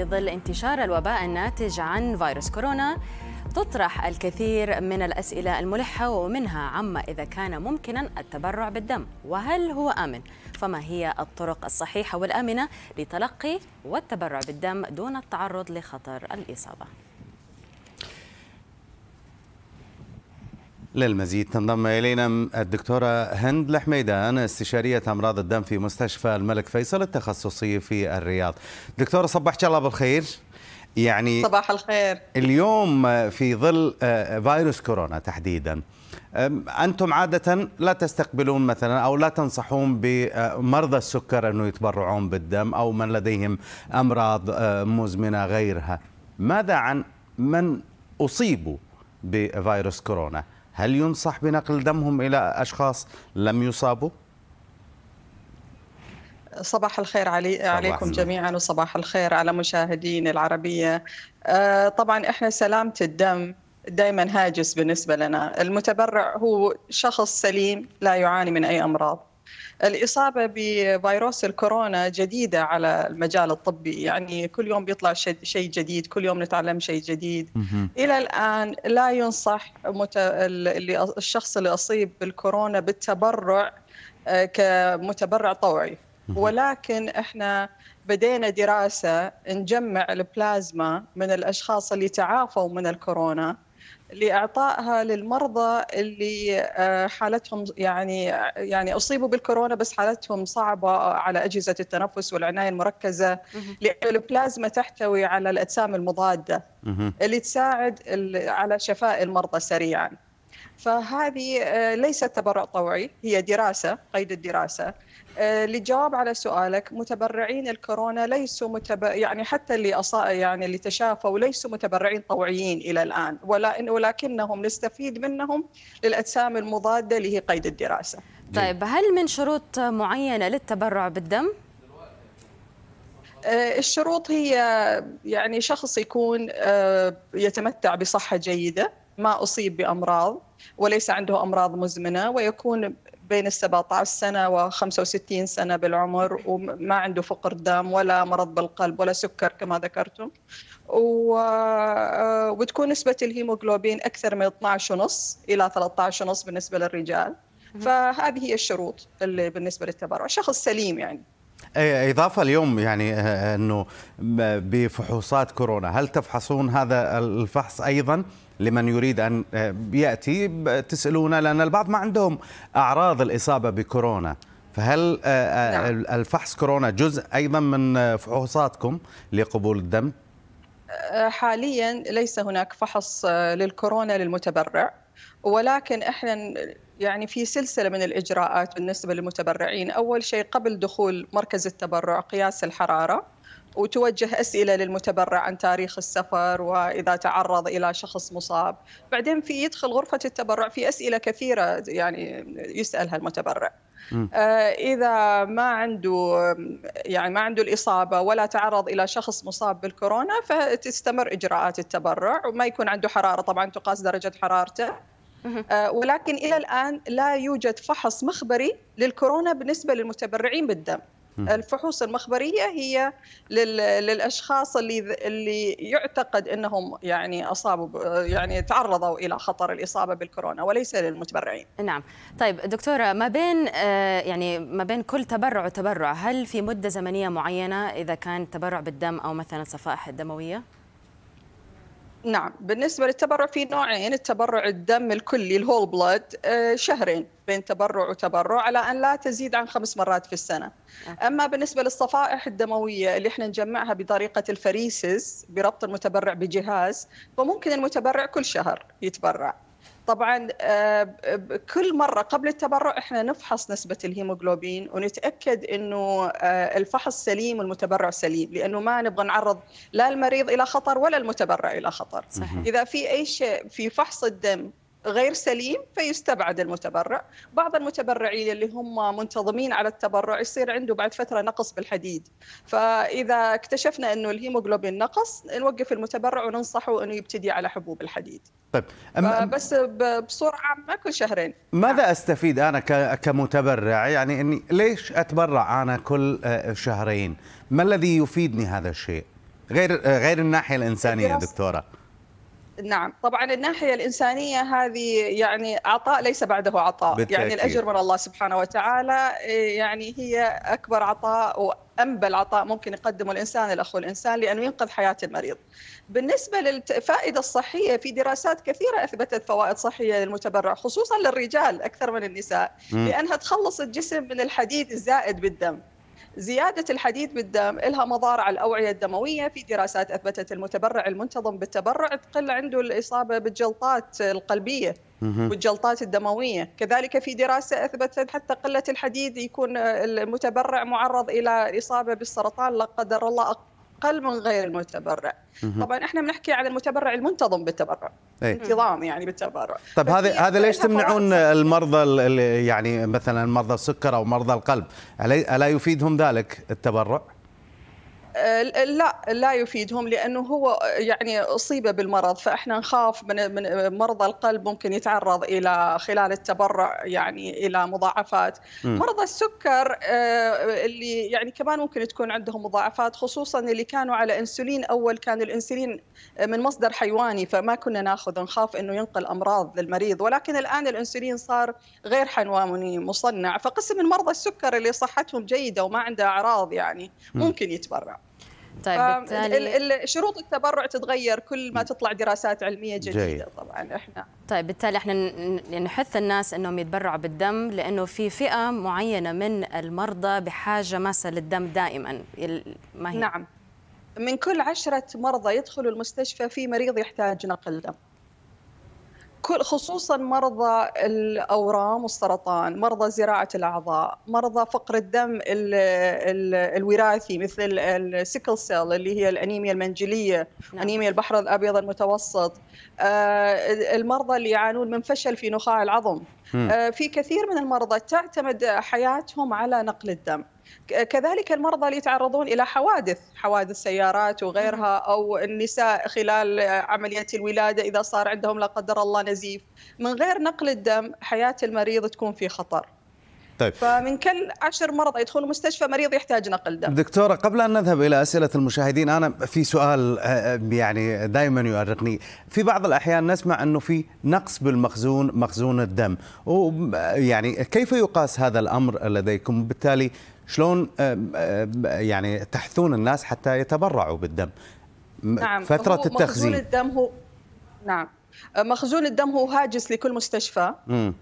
في ظل انتشار الوباء الناتج عن فيروس كورونا تطرح الكثير من الأسئلة الملحة ومنها عما إذا كان ممكنا التبرع بالدم وهل هو آمن؟ فما هي الطرق الصحيحة والآمنة لتلقي والتبرع بالدم دون التعرض لخطر الإصابة؟ للمزيد تنضم إلينا الدكتورة هند الحميدان استشارية أمراض الدم في مستشفى الملك فيصل التخصصي في الرياض دكتورة صبحك الله بالخير يعني صباح الخير اليوم في ظل آه، فيروس كورونا تحديدا أنتم عادة لا تستقبلون مثلا أو لا تنصحون بمرضى السكر أنه يتبرعون بالدم أو من لديهم أمراض آه، مزمنة غيرها ماذا عن من أصيبوا بفيروس كورونا هل ينصح بنقل دمهم إلى أشخاص لم يصابوا؟ صباح الخير علي صباح عليكم الله. جميعا وصباح الخير على مشاهدين العربية آه، طبعا إحنا سلامة الدم دائما هاجس بالنسبة لنا المتبرع هو شخص سليم لا يعاني من أي أمراض الإصابة بفيروس الكورونا جديدة على المجال الطبي يعني كل يوم بيطلع شيء جديد كل يوم نتعلم شيء جديد إلى الآن لا ينصح مت... الشخص اللي أصيب بالكورونا بالتبرع آه، كمتبرع طوعي ولكن احنا بدينا دراسه نجمع البلازما من الاشخاص اللي تعافوا من الكورونا لاعطائها للمرضى اللي آه، حالتهم يعني يعني اصيبوا بالكورونا بس حالتهم صعبه على اجهزه التنفس والعنايه المركزه لان البلازما تحتوي على الاجسام المضاده اللي تساعد على شفاء المرضى سريعا. فهذه آه، ليست تبرع طوعي هي دراسه قيد الدراسه للجواب آه، على سؤالك متبرعين الكورونا ليسوا متب... يعني حتى اللي أص... يعني اللي تشافوا ليسوا متبرعين طوعيين الى الان ولا ولكنهم نستفيد منهم للاجسام المضاده اللي هي قيد الدراسه. طيب هل من شروط معينه للتبرع بالدم؟ آه، الشروط هي يعني شخص يكون آه، يتمتع بصحه جيده ما أصيب بأمراض وليس عنده أمراض مزمنة ويكون بين ال 17 سنة و 65 سنة بالعمر وما عنده فقر دم ولا مرض بالقلب ولا سكر كما ذكرتم و... آه، وتكون نسبة الهيموغلوبين أكثر من 12.5 إلى 13.5 بالنسبة للرجال فهذه هي الشروط اللي بالنسبة للتبرع شخص سليم يعني إضافة اليوم يعني آه، آه، أنه بفحوصات كورونا هل تفحصون هذا الفحص أيضا؟ لمن يريد أن آه، يأتي تسألون لأن البعض ما عندهم أعراض الإصابة بكورونا فهل آه، آه، نعم. الفحص كورونا جزء أيضا من فحوصاتكم لقبول الدم؟ حاليا ليس هناك فحص للكورونا للمتبرع ولكن احنا يعني في سلسله من الاجراءات بالنسبه للمتبرعين، اول شيء قبل دخول مركز التبرع قياس الحراره وتوجه اسئله للمتبرع عن تاريخ السفر واذا تعرض الى شخص مصاب، بعدين في يدخل غرفه التبرع في اسئله كثيره يعني يسالها المتبرع. آه اذا ما عنده يعني ما عنده الاصابه ولا تعرض الى شخص مصاب بالكورونا فتستمر اجراءات التبرع وما يكون عنده حراره طبعا تقاس درجه حرارته. آه، ولكن الى الان لا يوجد فحص مخبري للكورونا بالنسبه للمتبرعين بالدم. الفحوص المخبريه هي للاشخاص اللي اللي يعتقد انهم يعني اصابوا يعني تعرضوا الى خطر الاصابه بالكورونا وليس للمتبرعين. نعم، طيب دكتوره ما بين آه، يعني ما بين كل تبرع وتبرع هل في مده زمنيه معينه اذا كان تبرع بالدم او مثلا الصفائح الدمويه؟ نعم بالنسبة للتبرع في نوعين التبرع الدم الكلي الهول بلاد آه، شهرين بين تبرع وتبرع على أن لا تزيد عن خمس مرات في السنة نعم. أما بالنسبة للصفائح الدموية اللي احنا نجمعها بطريقة الفريسز بربط المتبرع بجهاز فممكن المتبرع كل شهر يتبرع طبعا آه، كل مره قبل التبرع احنا نفحص نسبه الهيموغلوبين ونتاكد انه آه، الفحص سليم والمتبرع سليم لانه ما نبغى نعرض لا المريض الى خطر ولا المتبرع الى خطر صحيح. اذا في اي شيء في فحص الدم غير سليم فيستبعد المتبرع بعض المتبرعين اللي هم منتظمين على التبرع يصير عنده بعد فترة نقص بالحديد فإذا اكتشفنا أنه الهيموغلوبين نقص نوقف المتبرع وننصحه أنه يبتدي على حبوب الحديد طيب أم بس بصورة عامة كل شهرين ماذا نعم. أستفيد أنا كمتبرع يعني أني ليش أتبرع أنا كل آه، شهرين ما الذي يفيدني هذا الشيء غير آه، غير الناحية الإنسانية دكتورة نعم طبعا الناحية الإنسانية هذه يعني عطاء ليس بعده عطاء يعني بالتأكيد. يعني الأجر من الله سبحانه وتعالى إيه، يعني هي أكبر عطاء وأنبل عطاء ممكن يقدمه الإنسان لاخو الإنسان لأنه ينقذ حياة المريض بالنسبة للفائدة الصحية في دراسات كثيرة أثبتت فوائد صحية للمتبرع خصوصا للرجال أكثر من النساء م. لأنها تخلص الجسم من الحديد الزائد بالدم زيادة الحديد بالدم لها مضار على الأوعية الدموية في دراسات أثبتت المتبرع المنتظم بالتبرع تقل عنده الإصابة بالجلطات القلبية والجلطات الدموية كذلك في دراسة أثبتت حتى قلة الحديد يكون المتبرع معرض إلى إصابة بالسرطان لا قدر الله اقل من غير المتبرع طبعا احنا بنحكي على المتبرع المنتظم بالتبرع إيه. انتظام يعني بالتبرع طب هذا هذا ليش تمنعون المرضى اللي يعني مثلا مرضى السكر او مرضى القلب الا يفيدهم ذلك التبرع؟ آه، لا لا يفيدهم لانه هو يعني اصيب بالمرض فاحنا نخاف من من مرضى القلب ممكن يتعرض الى خلال التبرع يعني الى مضاعفات م. مرضى السكر آه، اللي يعني كمان ممكن تكون عندهم مضاعفات خصوصا اللي كانوا على انسولين اول كان الانسولين من مصدر حيواني فما كنا ناخذ نخاف انه ينقل امراض للمريض ولكن الان الانسولين صار غير حيواني مصنع فقسم من مرضى السكر اللي صحتهم جيده وما عنده اعراض يعني ممكن يتبرع طيب بالتالي شروط التبرع تتغير كل ما تطلع دراسات علميه جديده جاي. طبعا احنا طيب بالتالي احنا يعني نحث الناس انهم يتبرعوا بالدم لانه في فئه معينه من المرضى بحاجه ماسه للدم دائما ما هي نعم من كل عشرة مرضى يدخلوا المستشفى في مريض يحتاج نقل دم كل خصوصا مرضى الاورام والسرطان، مرضى زراعه الاعضاء، مرضى فقر الدم الـ الـ الوراثي مثل السيكل سيل اللي هي الانيميا المنجليه، نعم. انيميا البحر الابيض المتوسط، آه المرضى اللي يعانون من فشل في نخاع العظم، آه في كثير من المرضى تعتمد حياتهم على نقل الدم. كذلك المرضى اللي يتعرضون الى حوادث حوادث سيارات وغيرها او النساء خلال عمليه الولاده اذا صار عندهم لا قدر الله نزيف من غير نقل الدم حياه المريض تكون في خطر طيب. فمن كل عشر مرضى يدخلون مستشفى مريض يحتاج نقل دم دكتورة قبل أن نذهب إلى أسئلة المشاهدين أنا في سؤال آه، آه، يعني دائما يؤرقني في بعض الأحيان نسمع أنه في نقص بالمخزون مخزون الدم ويعني آه، كيف يقاس هذا الأمر لديكم بالتالي شلون يعني تحثون الناس حتى يتبرعوا بالدم نعم. فترة التخزين مخزون الدم هو نعم مخزون الدم هو هاجس لكل مستشفى مم.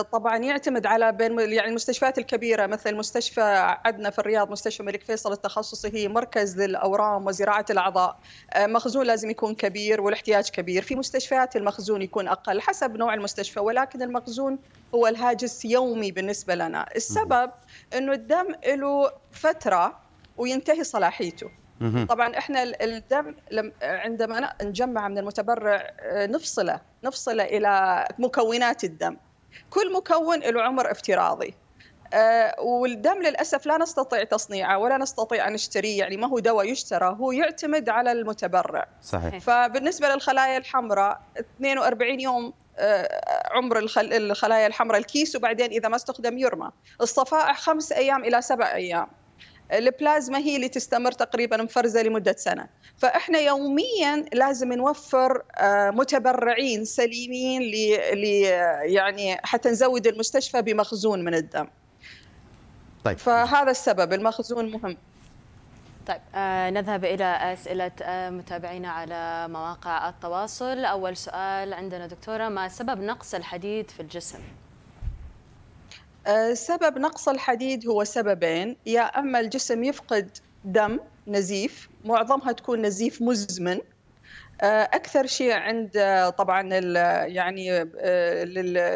طبعا يعتمد على بين يعني المستشفيات الكبيره مثل مستشفى عندنا في الرياض مستشفى الملك فيصل التخصصي هي مركز للاورام وزراعه الاعضاء آه، مخزون لازم يكون كبير والاحتياج كبير في مستشفيات المخزون يكون اقل حسب نوع المستشفى ولكن المخزون هو الهاجس يومي بالنسبه لنا السبب انه الدم له فتره وينتهي صلاحيته طبعا احنا الدم عندما نجمع من المتبرع آه، نفصله نفصله الى مكونات الدم كل مكون له عمر افتراضي آه، والدم للاسف لا نستطيع تصنيعه ولا نستطيع ان نشتريه يعني ما هو دواء يشترى هو يعتمد على المتبرع صحيح فبالنسبه للخلايا الحمراء 42 يوم آه، عمر الخلايا الحمراء الكيس وبعدين اذا ما استخدم يرمى الصفائح خمس ايام الى سبع ايام البلازما هي اللي تستمر تقريبا مفرزه لمده سنه فاحنا يوميا لازم نوفر آه، متبرعين سليمين ل يعني حتى نزود المستشفى بمخزون من الدم طيب فهذا السبب المخزون مهم طيب آه نذهب إلى أسئلة آه متابعينا على مواقع التواصل أول سؤال عندنا دكتورة ما سبب نقص الحديد في الجسم؟ آه، سبب نقص الحديد هو سببين يا اما الجسم يفقد دم نزيف معظمها تكون نزيف مزمن آه، اكثر شيء عند آه، طبعا يعني آه،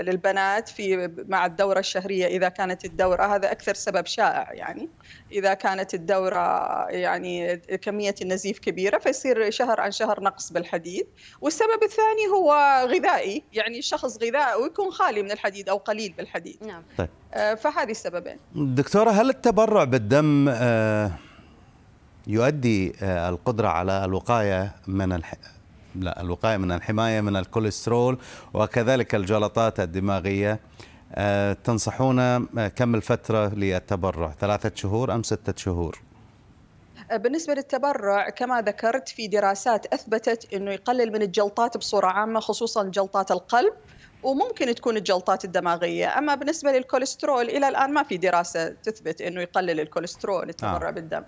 للبنات في مع الدوره الشهريه اذا كانت الدوره هذا اكثر سبب شائع يعني اذا كانت الدوره يعني كميه النزيف كبيره فيصير شهر عن شهر نقص بالحديد والسبب الثاني هو غذائي يعني الشخص غذائه يكون خالي من الحديد او قليل بالحديد نعم طيب. فهذه السببين دكتوره هل التبرع بالدم يؤدي القدره على الوقايه من الح... لا الوقاية من الحماية من الكوليسترول وكذلك الجلطات الدماغية آه، تنصحون آه، كم الفترة للتبرع ثلاثة شهور أم ستة شهور؟ آه، بالنسبة للتبرع كما ذكرت في دراسات أثبتت أنه يقلل من الجلطات بصورة عامة خصوصا جلطات القلب وممكن تكون الجلطات الدماغية أما بالنسبة للكوليسترول إلى الآن ما في دراسة تثبت أنه يقلل الكوليسترول التبرع آه. بالدم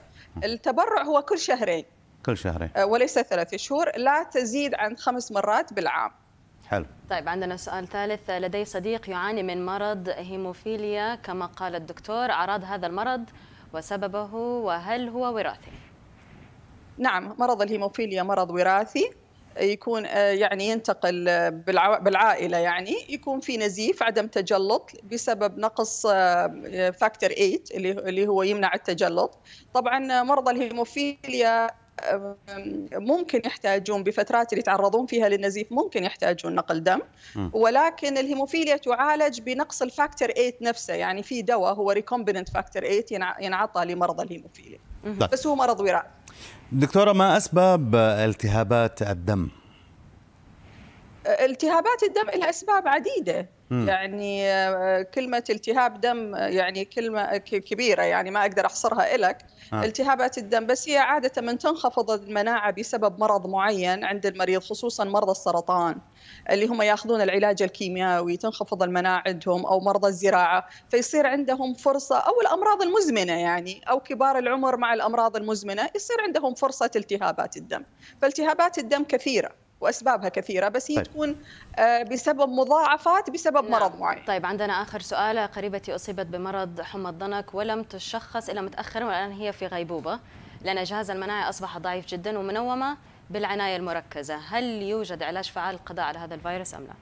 التبرع هو كل شهرين كل شهرين آه، وليس ثلاث شهور لا تزيد عن خمس مرات بالعام حلو طيب عندنا سؤال ثالث لدي صديق يعاني من مرض هيموفيليا كما قال الدكتور أعراض هذا المرض وسببه وهل هو وراثي نعم مرض الهيموفيليا مرض وراثي يكون آه، يعني ينتقل آه، بالعائلة يعني يكون في نزيف عدم تجلط بسبب نقص فاكتور 8 اللي هو يمنع التجلط طبعا مرضى الهيموفيليا ممكن يحتاجون بفترات اللي يتعرضون فيها للنزيف ممكن يحتاجون نقل دم ولكن الهيموفيليا تعالج بنقص الفاكتور 8 نفسه يعني في دواء هو ريكومبيننت فاكتور 8 ينعطى لمرضى الهيموفيليا بس هو مرض وراثي دكتوره ما اسباب التهابات الدم أه، التهابات الدم لها اسباب عديده يعني آه، كلمه التهاب دم يعني كلمه كبيره يعني ما اقدر احصرها لك آه. التهابات الدم بس هي عاده من تنخفض المناعه بسبب مرض معين عند المريض خصوصا مرضى السرطان اللي هم ياخذون العلاج الكيميائي تنخفض المناعه عندهم او مرضى الزراعه فيصير عندهم فرصه او الامراض المزمنه يعني او كبار العمر مع الامراض المزمنه يصير عندهم فرصه التهابات الدم فالتهابات الدم كثيره واسبابها كثيره بس هي طيب. تكون آه، بسبب مضاعفات بسبب نعم. مرض معين طيب عندنا اخر سؤال قريبتي اصيبت بمرض حمى الضنك ولم تشخص الا متاخرا والان هي في غيبوبه لان جهاز المناعي اصبح ضعيف جدا ومنومه بالعنايه المركزه هل يوجد علاج فعال للقضاء على هذا الفيروس ام لا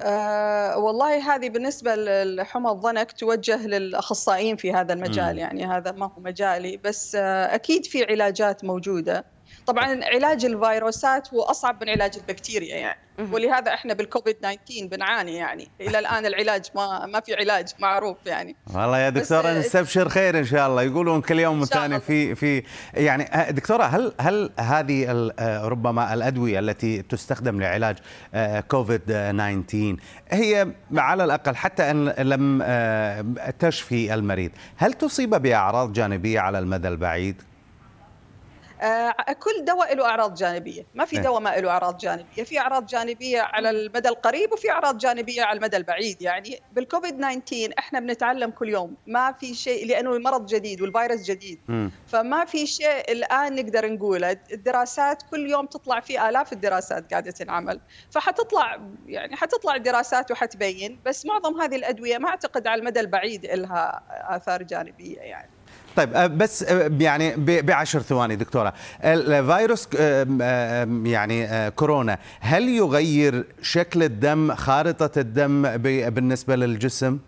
أه والله هذه بالنسبة لحمى الضنك توجه للأخصائيين في هذا المجال يعني هذا ما هو مجالي بس آه، أكيد في علاجات موجودة طبعا علاج الفيروسات هو اصعب من علاج البكتيريا يعني ولهذا احنا بالكوفيد 19 بنعاني يعني الى الان العلاج ما ما في علاج معروف يعني والله يا دكتوره إيه، نستبشر خير ان شاء الله يقولون كل يوم والثاني في في يعني آه، دكتوره هل هل هذه آه، ربما الادويه التي تستخدم لعلاج آه، كوفيد 19 هي على الاقل حتى ان لم تشفي المريض هل تصيب باعراض جانبيه على المدى البعيد آه، كل دواء له اعراض جانبيه ما في نعم. دواء ما له اعراض جانبيه في اعراض جانبيه على المدى القريب وفي اعراض جانبيه على المدى البعيد يعني بالكوفيد 19 احنا بنتعلم كل يوم ما في شيء لانه المرض جديد والفيروس جديد فما في شيء الان نقدر نقوله الدراسات كل يوم تطلع في الاف الدراسات قاعده تنعمل فحتطلع يعني حتطلع دراسات وحتبين بس معظم هذه الادويه ما اعتقد على المدى البعيد لها اثار جانبيه يعني طيب آه، بس آه، يعني بعشر ثواني دكتوره الفيروس آه، يعني كورونا هل يغير شكل الدم خارطه الدم بالنسبه للجسم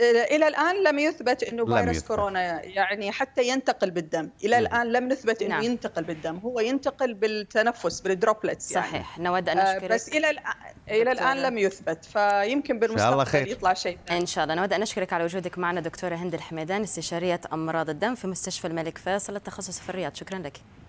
الى الان لم يثبت انه فيروس يثبت. كورونا يعني حتى ينتقل بالدم الى م. الان لم نثبت انه نعم. ينتقل بالدم هو ينتقل بالتنفس بالدروبلتس يعني. صحيح نود ان نشكرك آه، بس الى الان الى الان لم يثبت فيمكن بالمستقبل يطلع شيء ان شاء الله نود ان نشكرك على وجودك معنا دكتوره هند الحميدان استشاريه امراض الدم في مستشفى الملك فيصل التخصص في الرياض شكرا لك